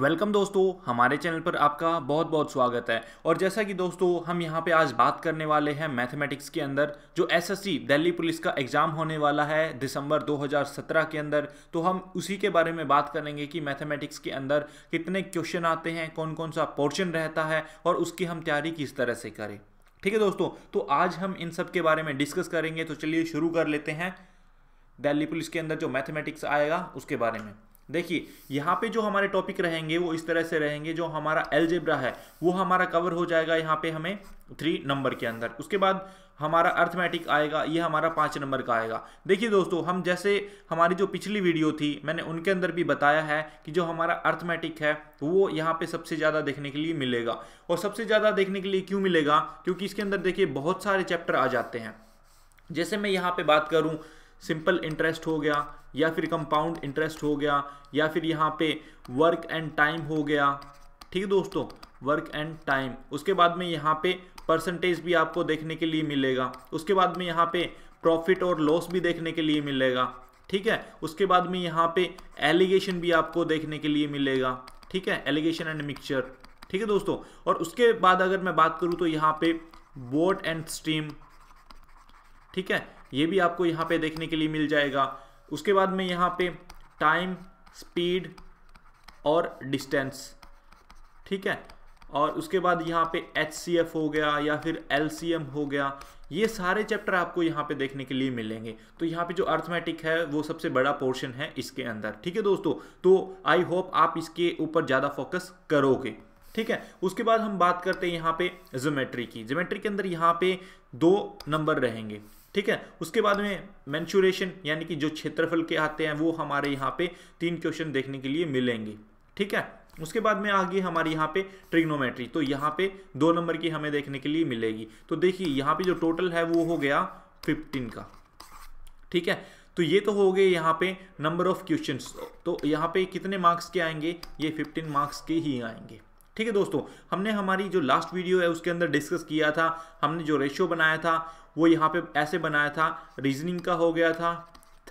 welcome दोस्तों हमारे channel पर आपका बहुत बहुत स्वागत है और जैसा कि दोस्तों हम यहाँ पे आज बात करने वाले हैं मैथमेटिक्स के अंदर जो एसएससी दिल्ली पुलिस का एग्ज़ाम होने वाला है दिसंबर 2017 के अंदर तो हम उसी के बारे में बात करेंगे कि मैथमेटिक्स के अंदर कितने क्वेश्चन आते हैं कौन कौन सा पोर्शन रहता है और उसकी हम तैयारी किस तरह से करें ठीक है दोस्तों तो आज हम इन सब के बारे में डिस्कस करेंगे तो चलिए शुरू कर लेते हैं दिल्ली पुलिस के अंदर जो मैथमेटिक्स आएगा उसके बारे में देखिए यहाँ पे जो हमारे टॉपिक रहेंगे वो इस तरह से रहेंगे जो हमारा एलजेब्रा है वो हमारा कवर हो जाएगा यहाँ पे हमें थ्री नंबर के अंदर उसके बाद हमारा अर्थमेटिक आएगा ये हमारा पाँच नंबर का आएगा देखिए दोस्तों हम जैसे हमारी जो पिछली वीडियो थी मैंने उनके अंदर भी बताया है कि जो हमारा अर्थमेटिक है वो यहाँ पे सबसे ज़्यादा देखने के लिए मिलेगा और सबसे ज़्यादा देखने के लिए क्यों मिलेगा क्योंकि इसके अंदर देखिए बहुत सारे चैप्टर आ जाते हैं जैसे मैं यहाँ पे बात करूँ सिंपल इंटरेस्ट हो गया या फिर कंपाउंड इंटरेस्ट हो गया या फिर यहाँ पे वर्क एंड टाइम हो गया ठीक है दोस्तों वर्क एंड टाइम उसके बाद में यहाँ पे परसेंटेज भी आपको देखने के लिए मिलेगा उसके बाद में यहाँ पे प्रॉफिट और लॉस भी देखने के लिए मिलेगा ठीक है उसके बाद में यहाँ पे एलिगेशन भी आपको देखने के लिए मिलेगा ठीक है एलिगेशन एंड मिक्सचर ठीक है दोस्तों और उसके बाद अगर मैं बात करूँ तो यहाँ पे बोट एंड स्ट्रीम ठीक है ये भी आपको यहाँ पे देखने के लिए मिल जाएगा उसके बाद में यहाँ पे टाइम स्पीड और डिस्टेंस ठीक है और उसके बाद यहाँ पे एच हो गया या फिर एल हो गया ये सारे चैप्टर आपको यहाँ पे देखने के लिए मिलेंगे तो यहाँ पे जो अर्थमेटिक है वो सबसे बड़ा पोर्शन है इसके अंदर ठीक है दोस्तों तो आई होप आप इसके ऊपर ज़्यादा फोकस करोगे ठीक है उसके बाद हम बात करते हैं यहाँ पे जोमेट्री की जोमेट्री के अंदर यहाँ पे दो नंबर रहेंगे ठीक है उसके बाद में मैंचुरेशन यानी कि जो क्षेत्रफल के आते हैं वो हमारे यहाँ पे तीन क्वेश्चन देखने के लिए मिलेंगे ठीक है उसके बाद में आ गई हमारे यहाँ पे ट्रिग्नोमेट्री तो यहाँ पे दो नंबर की हमें देखने के लिए मिलेगी तो देखिए यहाँ पे जो टोटल है वो हो गया फिफ्टीन का ठीक है तो ये तो हो गए यहाँ पे नंबर ऑफ क्वेश्चंस तो यहाँ पे कितने मार्क्स के आएंगे ये 15 मार्क्स के ही आएंगे ठीक है दोस्तों हमने हमारी जो लास्ट वीडियो है उसके अंदर डिस्कस किया था हमने जो रेशियो बनाया था वो यहाँ पे ऐसे बनाया था रीजनिंग का हो गया था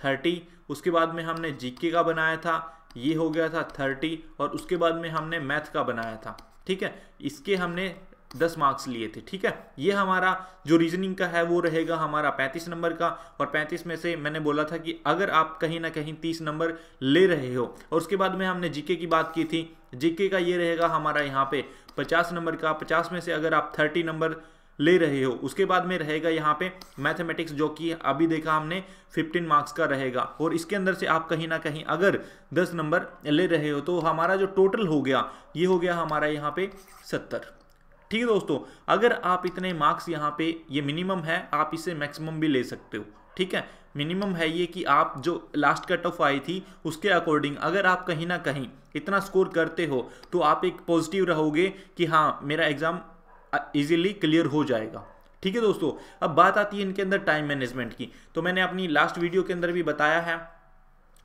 थर्टी उसके बाद में हमने जीके का बनाया था ये हो गया था थर्टी और उसके बाद में हमने मैथ का बनाया था ठीक है इसके हमने दस मार्क्स लिए थे ठीक है ये हमारा जो रीजनिंग का है वो रहेगा हमारा पैंतीस नंबर का और पैंतीस में से मैंने बोला था कि अगर आप कहीं ना कहीं तीस नंबर ले रहे हो और उसके बाद में हमने जीके की बात की थी जीके का ये रहेगा हमारा यहाँ पे पचास नंबर का पचास में से अगर आप थर्टी नंबर ले रहे हो उसके बाद में रहेगा यहाँ पे मैथमेटिक्स जो कि अभी देखा हमने 15 मार्क्स का रहेगा और इसके अंदर से आप कहीं ना कहीं अगर 10 नंबर ले रहे हो तो हमारा जो टोटल हो गया ये हो गया हमारा यहाँ पे 70 ठीक है दोस्तों अगर आप इतने मार्क्स यहाँ पे ये मिनिमम है आप इसे मैक्सिमम भी ले सकते हो ठीक है मिनिमम है ये कि आप जो लास्ट कट ऑफ आई थी उसके अकॉर्डिंग अगर आप कहीं ना कहीं इतना स्कोर करते हो तो आप एक पॉजिटिव रहोगे कि हाँ मेरा एग्ज़ाम ईजिली क्लियर हो जाएगा ठीक है दोस्तों अब बात आती है इनके अंदर टाइम मैनेजमेंट की तो मैंने अपनी लास्ट वीडियो के अंदर भी बताया है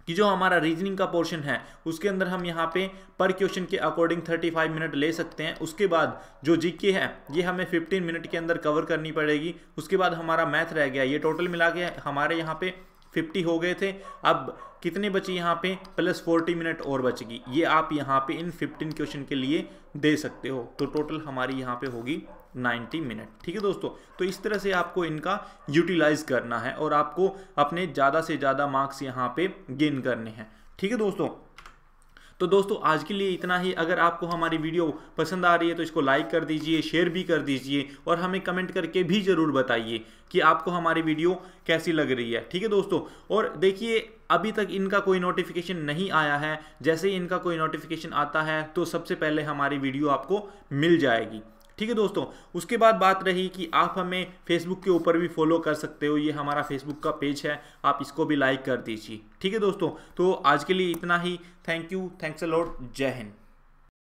कि जो हमारा रीजनिंग का पोर्शन है उसके अंदर हम यहाँ पे पर क्वेश्चन के अकॉर्डिंग 35 मिनट ले सकते हैं उसके बाद जो जीके है ये हमें 15 मिनट के अंदर कवर करनी पड़ेगी उसके बाद हमारा मैथ रह गया ये टोटल मिला के हमारे यहाँ पे 50 हो गए थे अब कितने बचे यहाँ पे प्लस 40 मिनट और बचेगी ये आप यहाँ पे इन 15 क्वेश्चन के लिए दे सकते हो तो टोटल हमारी यहाँ पे होगी 90 मिनट ठीक है दोस्तों तो इस तरह से आपको इनका यूटिलाइज करना है और आपको अपने ज़्यादा से ज़्यादा मार्क्स यहाँ पे गेन करने हैं ठीक है दोस्तों तो दोस्तों आज के लिए इतना ही अगर आपको हमारी वीडियो पसंद आ रही है तो इसको लाइक कर दीजिए शेयर भी कर दीजिए और हमें कमेंट करके भी ज़रूर बताइए कि आपको हमारी वीडियो कैसी लग रही है ठीक है दोस्तों और देखिए अभी तक इनका कोई नोटिफिकेशन नहीं आया है जैसे ही इनका कोई नोटिफिकेशन आता है तो सबसे पहले हमारी वीडियो आपको मिल जाएगी ठीक है दोस्तों उसके बाद बात रही कि आप हमें फेसबुक के ऊपर भी फॉलो कर सकते हो ये हमारा फेसबुक का पेज है आप इसको भी लाइक कर दीजिए ठीक है दोस्तों तो आज के लिए इतना ही thank you thanks a lord जय हिंद